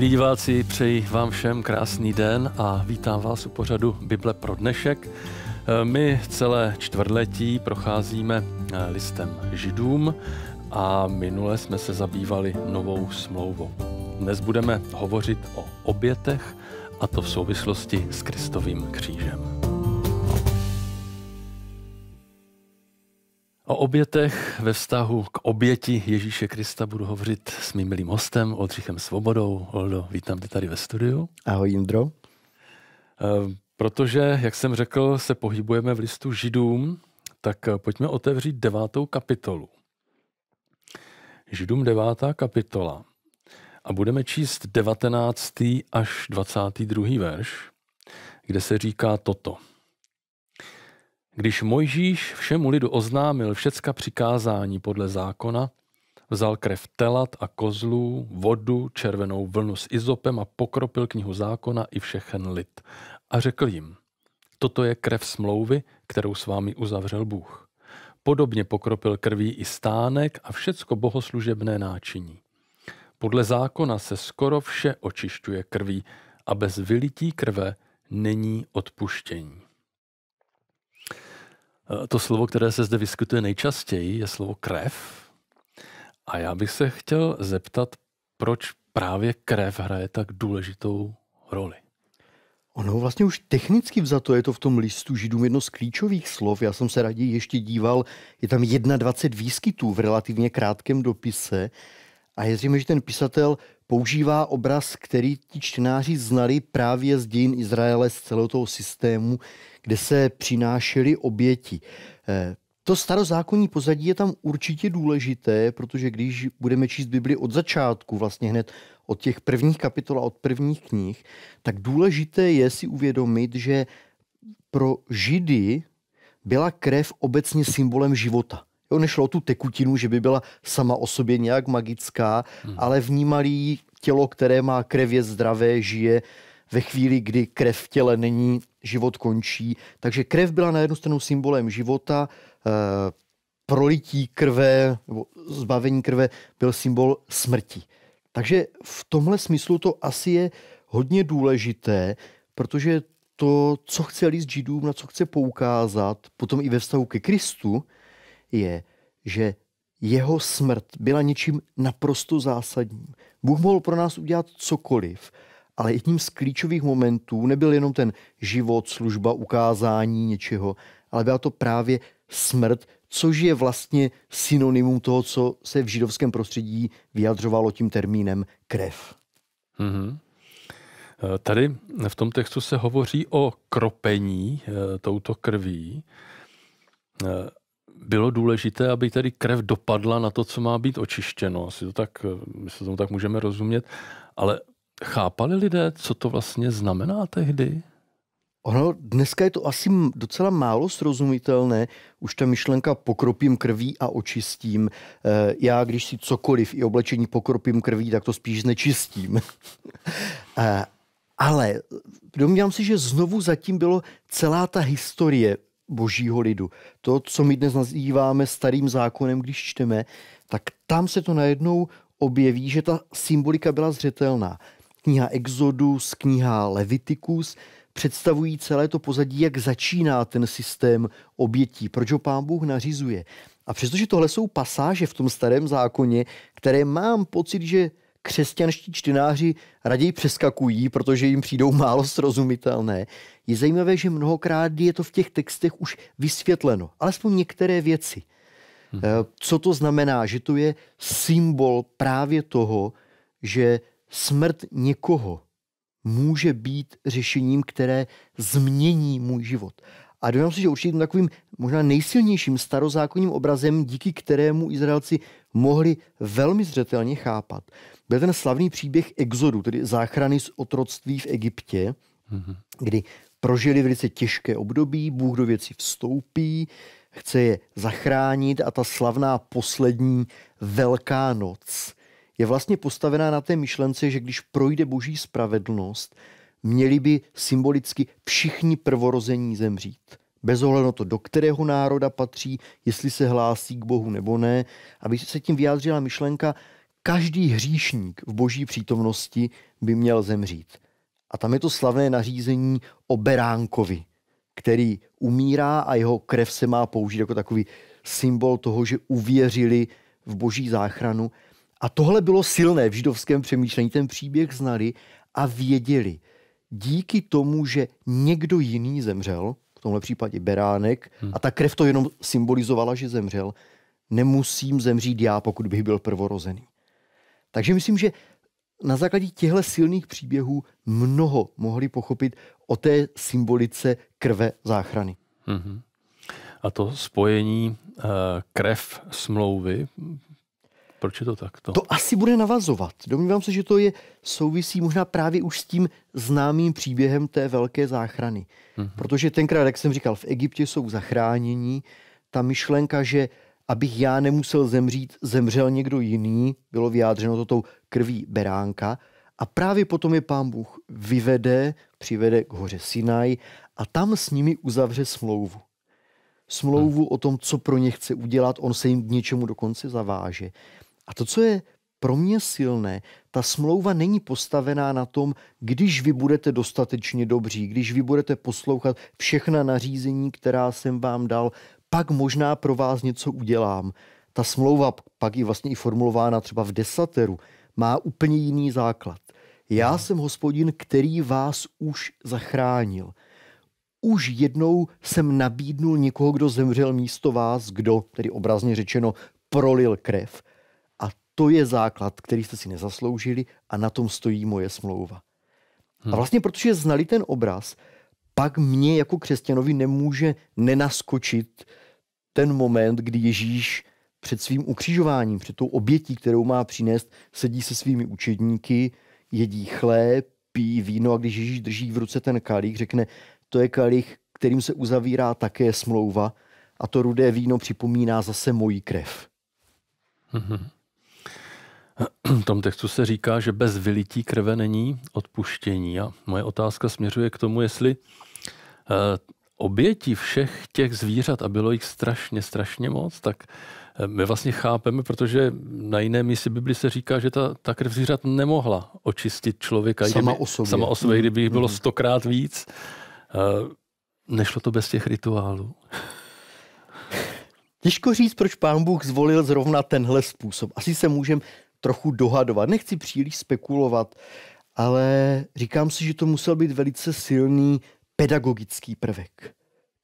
Milí diváci, přeji vám všem krásný den a vítám vás u pořadu Bible pro dnešek. My celé čtvrtletí procházíme eh, listem židům a minule jsme se zabývali novou smlouvou. Dnes budeme hovořit o obětech a to v souvislosti s Kristovým křížem. O obětech ve vztahu k oběti Ježíše Krista budu hovořit s mým milým hostem Oldřichem Svobodou. Oldo, vítám tě tady ve studiu. Ahoj Jindro. Eh, protože, jak jsem řekl, se pohybujeme v listu Židům, tak eh, pojďme otevřít devátou kapitolu. Židům devátá kapitola. A budeme číst 19. až 22. verš, kde se říká toto – když Mojžíš všemu lidu oznámil všecka přikázání podle zákona, vzal krev telat a kozlů, vodu, červenou vlnu s izopem a pokropil knihu zákona i všechen lid. A řekl jim, toto je krev smlouvy, kterou s vámi uzavřel Bůh. Podobně pokropil krví i stánek a všecko bohoslužebné náčiní. Podle zákona se skoro vše očišťuje krví a bez vylití krve není odpuštění. Eh, to slovo, které se zde vyskytuje nejčastěji, je slovo krev. A já bych se chtěl zeptat, proč právě krev hraje tak důležitou roli. Ono vlastně už technicky vzato je to v tom listu židům jedno z klíčových slov. Já jsem se raději ještě díval, je tam 21 výskytů v relativně krátkém dopise a je zřejmě, že ten pisatel používá obraz, který ti čtenáři znali právě z dějin Izraele, z celého toho systému, kde se přinášely oběti. Eh, to starozákonní pozadí je tam určitě důležité, protože když budeme číst Bibli od začátku, vlastně hned od těch prvních kapitol a od prvních knih, tak důležité je si uvědomit, že pro Židy byla krev obecně symbolem života. Jo, nešlo tu tekutinu, že by byla sama o sobě nějak magická, hmm. ale vnímali tělo, které má krev, je zdravé, žije ve chvíli, kdy krev v těle není, život končí. Takže krev byla na jednu stranu symbolem života, e, prolití krve, nebo zbavení krve byl symbol smrti. Takže v tomhle smyslu to asi je hodně důležité, protože to, co chce líst židům, na co chce poukázat, potom i ve vztahu ke Kristu, je, že jeho smrt byla něčím naprosto zásadním. Bůh mohl pro nás udělat cokoliv, ale jedním z klíčových momentů nebyl jenom ten život, služba, ukázání něčeho, ale byla to právě smrt, což je vlastně synonymum toho, co se v židovském prostředí vyjadřovalo tím termínem krev. Mm-hmm. Tady v tom textu se hovoří o kropení eh, touto krví. Eh, bylo důležité, aby tedy krev dopadla na to, co má být očištěno. Asi to tak, eh, my se tomu tak můžeme rozumět. Ale chápali lidé, co to vlastně znamená tehdy? Ono dneska je to asi docela málo srozumitelné, už ta myšlenka pokropím krví a očistím. Eh, já, když si cokoliv i oblečení pokropím krví, tak to spíš znečistím. Eh, ale domnívám se, že znovu zatím bylo celá ta historie božího lidu. To, co my dnes nazýváme starým zákonem, když čteme, tak tam se to najednou objeví, že ta symbolika byla zřetelná. Kniha Exodus, kniha Leviticus představují celé to pozadí, jak začíná ten systém obětí, proč ho pán Bůh nařizuje. A přestože tohle jsou pasáže v tom starém zákoně, které mám pocit, že křesťanští čtenáři raději přeskakují, protože jim přijdou málo srozumitelné. Je zajímavé, že mnohokrát je to v těch textech už vysvětleno, alespoň některé věci. Hmm. Co to znamená? Že to je symbol právě toho, že smrt někoho může být řešením, které změní můj život. A domnívám se, že určitě takovým možná nejsilnějším starozákonním obrazem, díky kterému Izraelci mohli velmi zřetelně chápat, byl ten slavný příběh exodu, tedy záchrany z otroctví v Egyptě, mm-hmm. kdy prožili velice těžké období, Bůh do věcí vstoupí, chce je zachránit a ta slavná poslední Velká noc je vlastně postavená na té myšlence, že když projde boží spravedlnost, měli by symbolicky všichni prvorození zemřít. Bez ohledu na to, do kterého národa patří, jestli se hlásí k Bohu nebo ne, aby se tím vyjádřila myšlenka, každý hříšník v boží přítomnosti by měl zemřít. A tam je to slavné nařízení o Beránkovi, který umírá a jeho krev se má použít jako takový symbol toho, že uvěřili v boží záchranu. A tohle bylo silné v židovském přemýšlení. Ten příběh znali a věděli, díky tomu, že někdo jiný zemřel, v tomhle případě Beránek, hmm. a ta krev to jenom symbolizovala, že zemřel, nemusím zemřít já, pokud bych byl prvorozený. Takže myslím, že na základě těchto silných příběhů mnoho mohli pochopit o té symbolice krve záchrany. Hmm. A to spojení eh, krev smlouvy, proč je to tak? To asi bude navazovat. Domnívám se, že to je souvisí možná právě už s tím známým příběhem té velké záchrany. Mm-hmm. Protože tenkrát, jak jsem říkal, v Egyptě jsou zachránění. Ta myšlenka, že abych já nemusel zemřít, zemřel někdo jiný, bylo vyjádřeno to tou krví beránka. A právě potom je pán Bůh vyvede, přivede k hoře Sinaj a tam s nimi uzavře smlouvu. Smlouvu mhm. o tom, co pro ně chce udělat, on se jim k něčemu dokonce zaváže. A to, co je pro mě silné, ta smlouva není postavená na tom, když vy budete dostatečně dobří, když vy budete poslouchat všechna nařízení, která jsem vám dal, pak možná pro vás něco udělám. Ta smlouva, pak je vlastně i formulována třeba v desateru, má úplně jiný základ. Já mhm. jsem hospodin, který vás už zachránil. Už jednou jsem nabídnul někoho, kdo zemřel místo vás, kdo, tedy obrazně řečeno, prolil krev – to je základ, který jste si nezasloužili a na tom stojí moje smlouva. Hmm. A hm. vlastně protože znali ten obraz, pak mě jako křesťanovi nemůže nenaskočit ten moment, kdy Ježíš před svým ukřižováním, před tou obětí, kterou má přinést, sedí se svými učedníky, jedí chléb, pijí víno a když Ježíš drží v ruce ten kalich, řekne, to je kalich, kterým se uzavírá také smlouva a to rudé víno připomíná zase mojí krev. Mm-hmm tom textu se říká, že bez vylití krve není odpuštění. A moje otázka směřuje k tomu, jestli eh, oběti všech těch zvířat, a bylo jich strašně, strašně moc, tak eh, my vlastně chápeme, protože na jiné místě Bibli se říká, že ta, ta krev zvířat nemohla očistit člověka. Sama o sobě. Sama o sobě, kdyby jich bylo mhm. stokrát víc. Eh, nešlo to bez těch rituálů. Těžko říct, proč pán Bůh zvolil zrovna tenhle způsob. Asi se můžeme trochu dohadovat. Nechci příliš spekulovat, ale říkám si, že to musel být velice silný pedagogický prvek,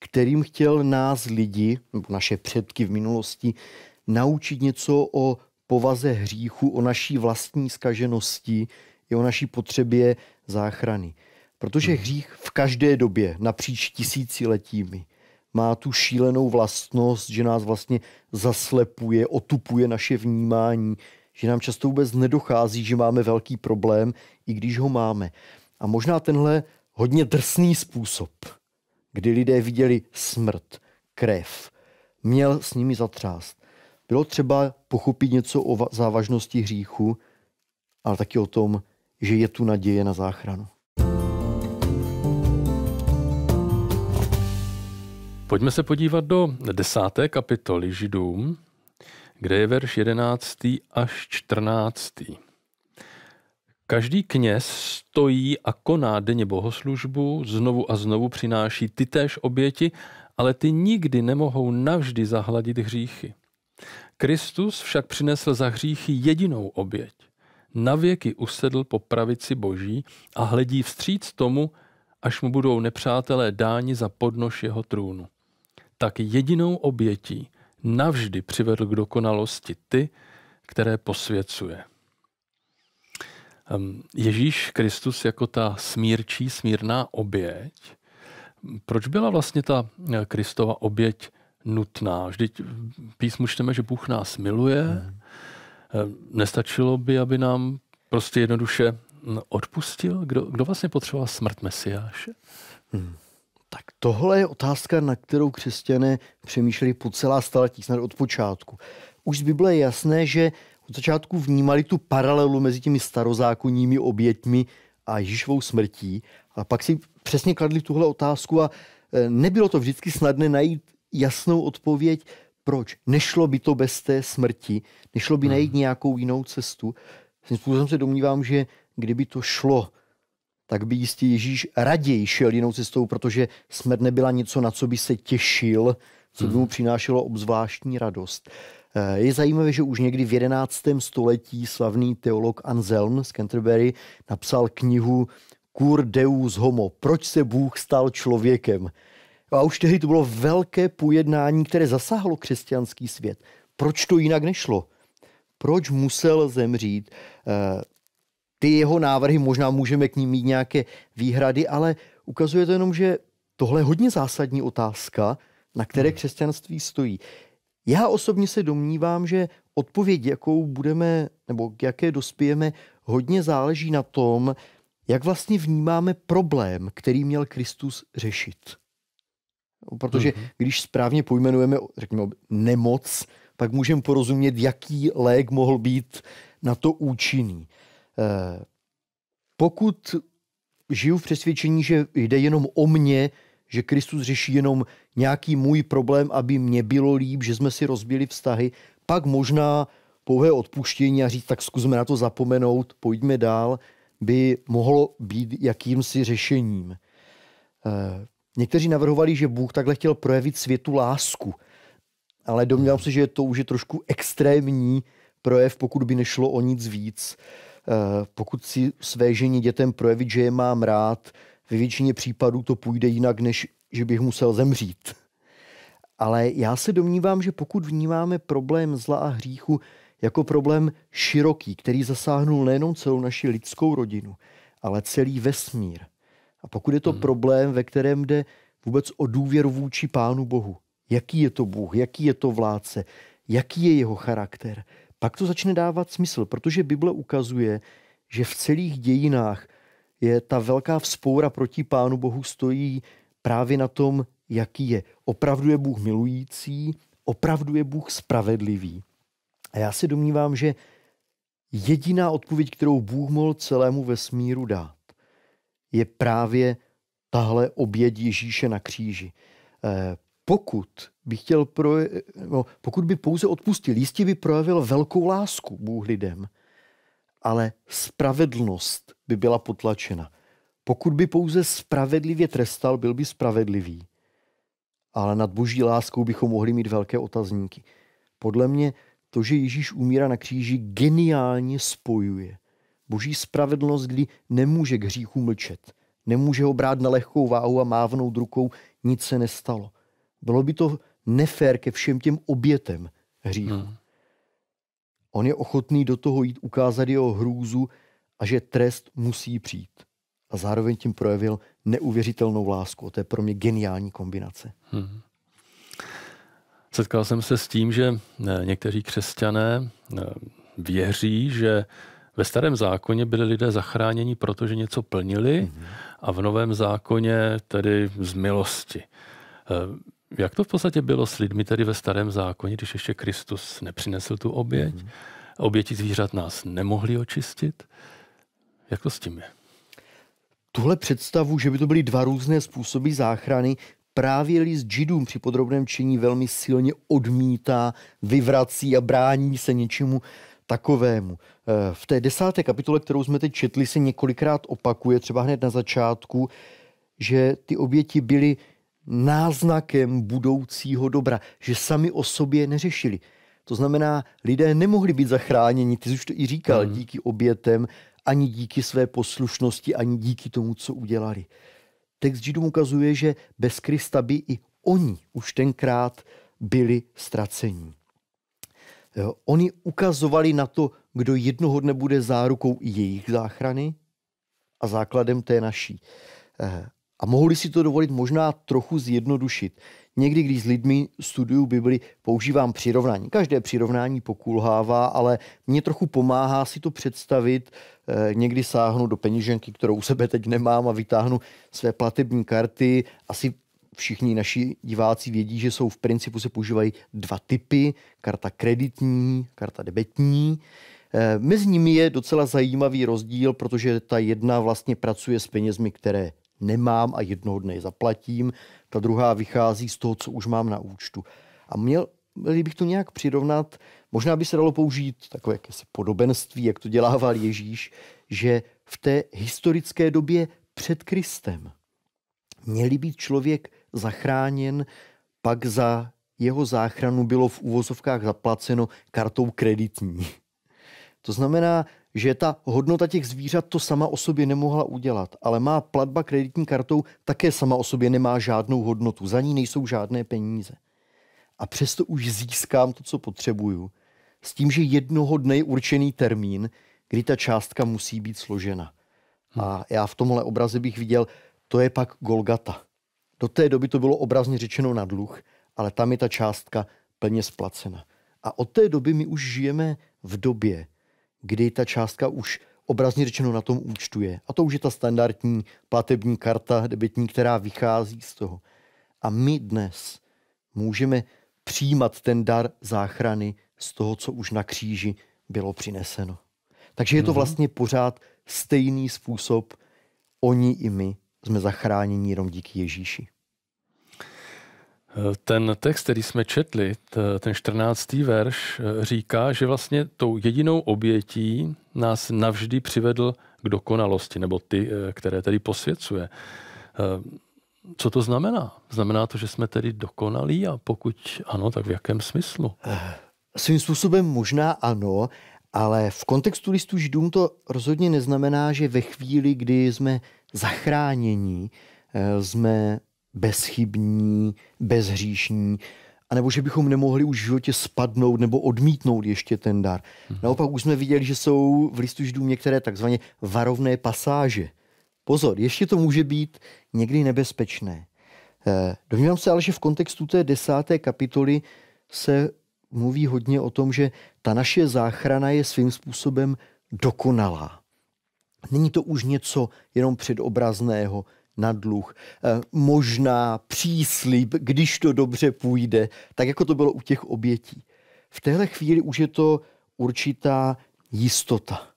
kterým chtěl nás lidi, naše předky v minulosti, naučit něco o povaze hříchu, o naší vlastní skaženosti i o naší potřebě záchrany. Protože hmm. hřích v každé době, napříč tisíciletími, má tu šílenou vlastnost, že nás vlastně zaslepuje, otupuje naše vnímání, že nám často vůbec nedochází, že máme velký problém, i když ho máme. A možná tenhle hodně drsný způsob, kdy lidé viděli smrt, krev, měl s nimi zatřást. Bylo třeba pochopit něco o závažnosti hříchu, ale taky o tom, že je tu naděje na záchranu. Pojďme se podívat do desáté kapitoly Židům, kde je verš 11. až 14. Každý kněz stojí a koná denně bohoslužbu, znovu a znovu přináší ty též oběti, ale ty nikdy nemohou navždy zahladit hříchy. Kristus však přinesl za hříchy jedinou oběť. Navěky usedl po pravici boží a hledí vstříc tomu, až mu budou nepřátelé dáni za podnož jeho trůnu. Tak jedinou obětí navždy přivedl k dokonalosti ty, které posvěcuje. Ehm, Ježíš Kristus jako ta smírčí, smírná oběť, proč byla vlastně ta eh, Kristova oběť nutná? Vždyť písmu čteme, že Bůh nás miluje, hmm. Ehm, nestačilo by, aby nám prostě jednoduše hm, odpustil? Kdo, kdo vlastně potřeboval smrt Mesiáše? Hmm. Tak tohle je otázka, na kterou křesťané přemýšleli po celá staletí, snad od počátku. Už z Bible je jasné, že od začátku vnímali tu paralelu mezi těmi starozákonními oběťmi a Ježíšovou smrtí, ale pak si přesně kladli tuhle otázku a e, nebylo to vždycky snadné najít jasnou odpověď, proč. Nešlo by to bez té smrti, nešlo by hmm. najít nějakou jinou cestu. S tím způsobem se domnívám, že kdyby to šlo, tak by jistě Ježíš raději šel jinou cestou, protože smrt nebyla něco, na co by se těšil, co by mu mhm. přinášelo obzvláštní radost. Eh, je zajímavé, že už někdy v 11. století slavný teolog Anselm z Canterbury napsal knihu Cur Deus Homo, proč se Bůh stal člověkem. A už tehdy to bylo velké pojednání, které zasáhlo křesťanský svět. Proč to jinak nešlo? Proč musel zemřít? Eh, ty jeho návrhy, možná můžeme k ním mít nějaké výhrady, ale ukazuje to jenom, že tohle je hodně zásadní otázka, na které hmm. křesťanství stojí. Já osobně se domnívám, že odpověď, jakou budeme nebo k jaké dospějeme, hodně záleží na tom, jak vlastně vnímáme problém, který měl Kristus řešit. Protože mhm. když správně pojmenujeme, řekněme, nemoc, pak můžeme porozumět, jaký lék mohl být na to účinný. Eh, pokud žiju v přesvědčení, že jde jenom o mě, že Kristus řeší jenom nějaký můj problém, aby mě bylo líp, že jsme si rozbili vztahy, pak možná pouhé odpuštění a říct, tak zkusme na to zapomenout, pojďme dál, by mohlo být jakýmsi řešením. Eh, někteří navrhovali, že Bůh takhle chtěl projevit světu lásku, ale domnívám se, že to už je trošku extrémní projev, pokud by nešlo o nic víc. Eh, pokud si své ženě dětem projevit, že je mám rád, ve většině případů to půjde jinak, než že bych musel zemřít. Ale já se domnívám, že pokud vnímáme problém zla a hříchu jako problém široký, který zasáhnul nejenom celou naši lidskou rodinu, ale celý vesmír. A pokud je to hmm. problém, ve kterém jde vůbec o důvěru vůči Pánu Bohu, jaký je to Bůh, jaký je to vládce, jaký je jeho charakter, pak to začne dávat smysl, protože Bible ukazuje, že v celých dějinách je ta velká vzpoura proti Pánu Bohu stojí právě na tom, jaký je. Opravdu je Bůh milující, opravdu je Bůh spravedlivý. A já se domnívám, že jediná odpověď, kterou Bůh mohl celému vesmíru dát, je právě tahle oběd Ježíše na kříži. Eh, pokud by chtěl proje, no, pokud by pouze odpustil, jistě by projevil velkou lásku Bůh lidem, ale spravedlnost by byla potlačena. Pokud by pouze spravedlivě trestal, byl by spravedlivý. Ale nad boží láskou bychom mohli mít velké otazníky. Podle mě to, že Ježíš umírá na kříži, geniálně spojuje. Boží spravedlnost, kdy nemůže k hříchu mlčet, nemůže ho brát na lehkou váhu a mávnout rukou, nic se nestalo. Bylo by to nefér ke všem těm obětem hříchu. Hmm. On je ochotný do toho jít ukázat jeho hrůzu a že trest musí přijít. A zároveň tím projevil neuvěřitelnou lásku. To je pro mě geniální kombinace. Hmm. Setkal jsem se s tím, že eh, někteří křesťané eh, věří, že ve starém zákoně byli lidé zachráněni, protože něco plnili mm-hmm. a v novém zákoně tedy z milosti. Eh, jak to v podstatě bylo s lidmi tady ve starém zákoně, když ještě Kristus nepřinesl tu oběť? Mm-hmm. Oběti zvířat nás nemohli očistit. Jak to s tím je? Tuhle představu, že by to byly dva různé způsoby záchrany, právě list židům při podrobném čení velmi silně odmítá, vyvrací a brání se něčemu takovému. Eh, v té desáté kapitole, kterou jsme teď četli, se několikrát opakuje, třeba hned na začátku, že ty oběti byly náznakem budoucího dobra, že sami o sobě neřešili. To znamená, lidé nemohli být zachráněni, ty jsi už to i říkal, mm. díky obětem, ani díky své poslušnosti, ani díky tomu, co udělali. Text Židům ukazuje, že bez Krista by i oni už tenkrát byli ztracení. Oni ukazovali na to, kdo jednoho dne bude zárukou jejich záchrany a základem té naší. Eh, a mohli si to dovolit možná trochu zjednodušit. Někdy, když s lidmi studuju Bibli, používám přirovnání. Každé přirovnání pokulhává, ale mě trochu pomáhá si to představit. Eh, někdy sáhnu do peněženky, kterou u sebe teď nemám a vytáhnu své platební karty. Asi všichni naši diváci vědí, že jsou v principu se používají dva typy. Karta kreditní, karta debetní. Eh, mezi nimi je docela zajímavý rozdíl, protože ta jedna vlastně pracuje s penězmi, které nemám a jednoho dne je zaplatím. Ta druhá vychází z toho, co už mám na účtu. A měl, měl bych to nějak přirovnat, možná by se dalo použít takové jakési podobenství, jak to dělával Ježíš, že v té historické době před Kristem měli být člověk zachráněn, pak za jeho záchranu bylo v úvozovkách zaplaceno kartou kreditní. To znamená, že ta hodnota těch zvířat to sama o sobě nemohla udělat, ale má platba kreditní kartou také sama o sobě nemá žádnou hodnotu, za ní nejsou žádné peníze. A přesto už získám to, co potřebuju, s tím, že jednoho dne je určený termín, kdy ta částka musí být složena. Hm. A já v tomhle obraze bych viděl, to je pak Golgata. Do té doby to bylo obrazně řečeno na dluh, ale tam je ta částka plně splacena. A od té doby my už žijeme v době, kdy ta částka už obrazně řečeno na tom účtu je. A to už je ta standardní platební karta debitní, která vychází z toho. A my dnes můžeme přijímat ten dar záchrany z toho, co už na kříži bylo přineseno. Takže je to mhm. vlastně pořád stejný způsob. Oni i my jsme zachráněni jenom díky Ježíši. Ten text, který jsme četli, ten 14. verš, e, říká, že vlastně tou jedinou obětí nás navždy přivedl k dokonalosti, nebo ty, e, které tedy posvěcuje. E, co to znamená? Znamená to, že jsme tedy dokonalí a pokud ano, tak v jakém smyslu? Svým způsobem možná ano, ale v kontextu listu židům to rozhodně neznamená, že ve chvíli, kdy jsme zachráněni, jsme bezchybní, bezhříšní, anebo že bychom nemohli už v životě spadnout nebo odmítnout ještě ten dar. Mm-hmm. Naopak už jsme viděli, že jsou v listu židů některé takzvaně varovné pasáže. Pozor, ještě to může být někdy nebezpečné. Eh, domnívám se ale, že v kontextu té desáté kapitoly se mluví hodně o tom, že ta naše záchrana je svým způsobem dokonalá. Není to už něco jenom předobrazného, na dluh, eh, možná příslip, když to dobře půjde, tak jako to bylo u těch obětí. V téhle chvíli už je to určitá jistota.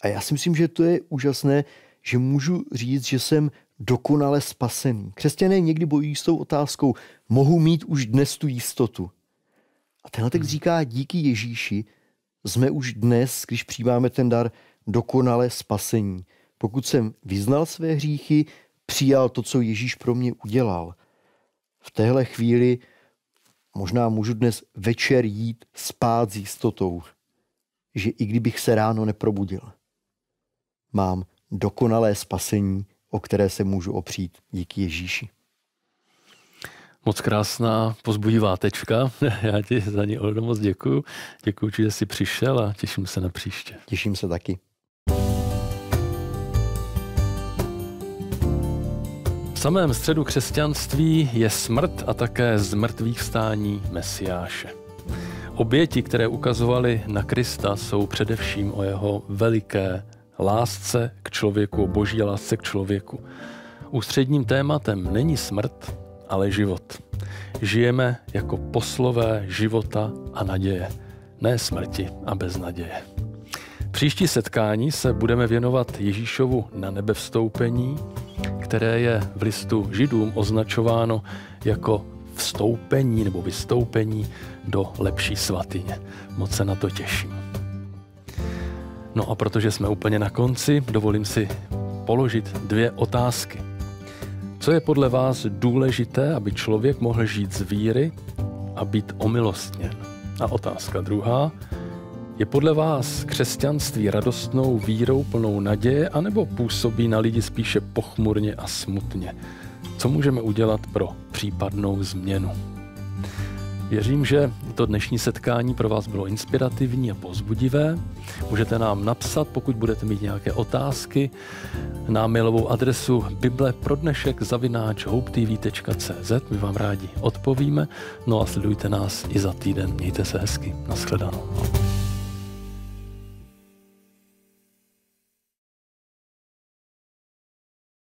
A já si myslím, že to je úžasné, že můžu říct, že jsem dokonale spasený. Křesťané někdy bojují s tou otázkou, mohu mít už dnes tu jistotu. A tenhle text hmm. říká, díky Ježíši jsme už dnes, když přijímáme ten dar, dokonale spasení. Pokud jsem vyznal své hříchy, přijal to, co Ježíš pro mě udělal. V téhle chvíli možná můžu dnes večer jít spát s jistotou, že i kdybych se ráno neprobudil, mám dokonalé spasení, o které se můžu opřít díky Ježíši. Moc krásná, pozbudivá tečka. Já ti za ní, moc děkuju. Děkuju, že jsi přišel a těším se na příště. Těším se taky. samém středu křesťanství je smrt a také zmrtvých vstání Mesiáše. Oběti, které ukazovali na Krista, jsou především o jeho veliké lásce k člověku, o boží lásce k člověku. Ústředním tématem není smrt, ale život. Žijeme jako poslové života a naděje, ne smrti a beznaděje. Příští setkání se budeme věnovat Ježíšovu na nebe vstoupení, které je v listu židům označováno jako vstoupení nebo vystoupení do lepší svatyně. Moc se na to těším. No a protože jsme úplně na konci, dovolím si položit dvě otázky. Co je podle vás důležité, aby člověk mohl žít z víry a být omilostněn? A otázka druhá, je podle vás křesťanství radostnou vírou plnou naděje, anebo působí na lidi spíše pochmurně a smutně? Co můžeme udělat pro případnou změnu? Věřím, že to dnešní setkání pro vás bylo inspirativní a pozbudivé. Můžete nám napsat, pokud budete mít nějaké otázky, na mailovou adresu bible pro dnešek zavináč houptv.cz. My vám rádi odpovíme. No a sledujte nás i za týden. Mějte se hezky. Naschledanou.